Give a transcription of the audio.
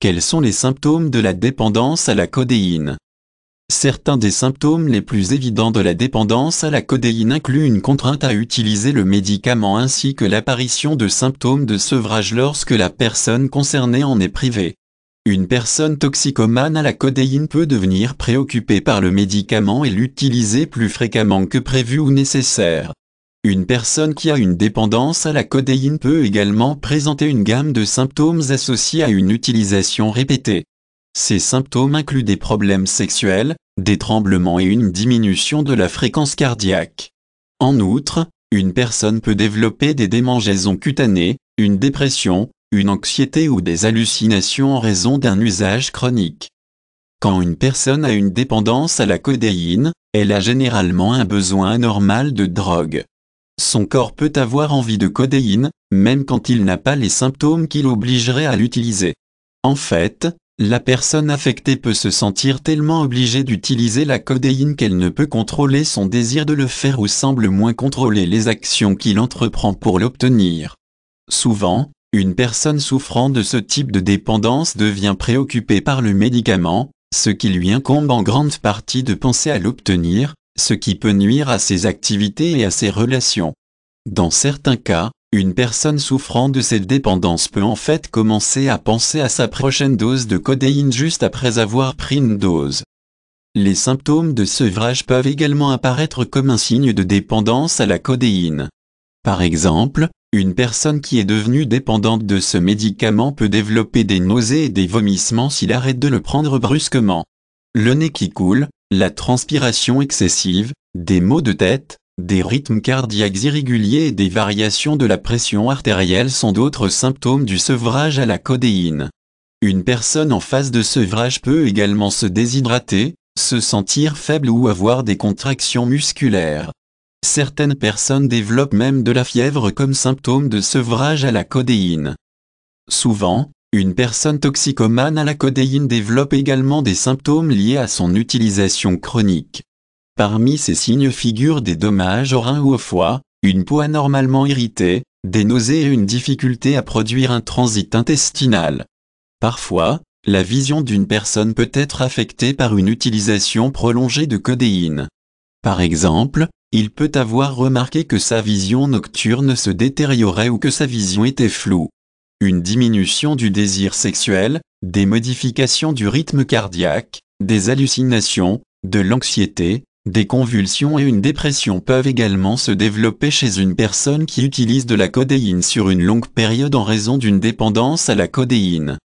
Quels sont les symptômes de la dépendance à la codéine Certains des symptômes les plus évidents de la dépendance à la codéine incluent une contrainte à utiliser le médicament ainsi que l'apparition de symptômes de sevrage lorsque la personne concernée en est privée. Une personne toxicomane à la codéine peut devenir préoccupée par le médicament et l'utiliser plus fréquemment que prévu ou nécessaire. Une personne qui a une dépendance à la codéine peut également présenter une gamme de symptômes associés à une utilisation répétée. Ces symptômes incluent des problèmes sexuels, des tremblements et une diminution de la fréquence cardiaque. En outre, une personne peut développer des démangeaisons cutanées, une dépression, une anxiété ou des hallucinations en raison d'un usage chronique. Quand une personne a une dépendance à la codéine, elle a généralement un besoin anormal de drogue. Son corps peut avoir envie de codéine, même quand il n'a pas les symptômes qui l'obligeraient à l'utiliser. En fait, la personne affectée peut se sentir tellement obligée d'utiliser la codéine qu'elle ne peut contrôler son désir de le faire ou semble moins contrôler les actions qu'il entreprend pour l'obtenir. Souvent, une personne souffrant de ce type de dépendance devient préoccupée par le médicament, ce qui lui incombe en grande partie de penser à l'obtenir, ce qui peut nuire à ses activités et à ses relations. Dans certains cas, une personne souffrant de cette dépendance peut en fait commencer à penser à sa prochaine dose de codéine juste après avoir pris une dose. Les symptômes de sevrage peuvent également apparaître comme un signe de dépendance à la codéine. Par exemple, une personne qui est devenue dépendante de ce médicament peut développer des nausées et des vomissements s'il arrête de le prendre brusquement. Le nez qui coule, la transpiration excessive, des maux de tête, des rythmes cardiaques irréguliers et des variations de la pression artérielle sont d'autres symptômes du sevrage à la codéine. Une personne en phase de sevrage peut également se déshydrater, se sentir faible ou avoir des contractions musculaires. Certaines personnes développent même de la fièvre comme symptôme de sevrage à la codéine. Souvent, une personne toxicomane à la codéine développe également des symptômes liés à son utilisation chronique. Parmi ces signes figurent des dommages aux reins ou au foie, une peau anormalement irritée, des nausées et une difficulté à produire un transit intestinal. Parfois, la vision d'une personne peut être affectée par une utilisation prolongée de codéine. Par exemple, il peut avoir remarqué que sa vision nocturne se détériorait ou que sa vision était floue une diminution du désir sexuel, des modifications du rythme cardiaque, des hallucinations, de l'anxiété, des convulsions et une dépression peuvent également se développer chez une personne qui utilise de la codéine sur une longue période en raison d'une dépendance à la codéine.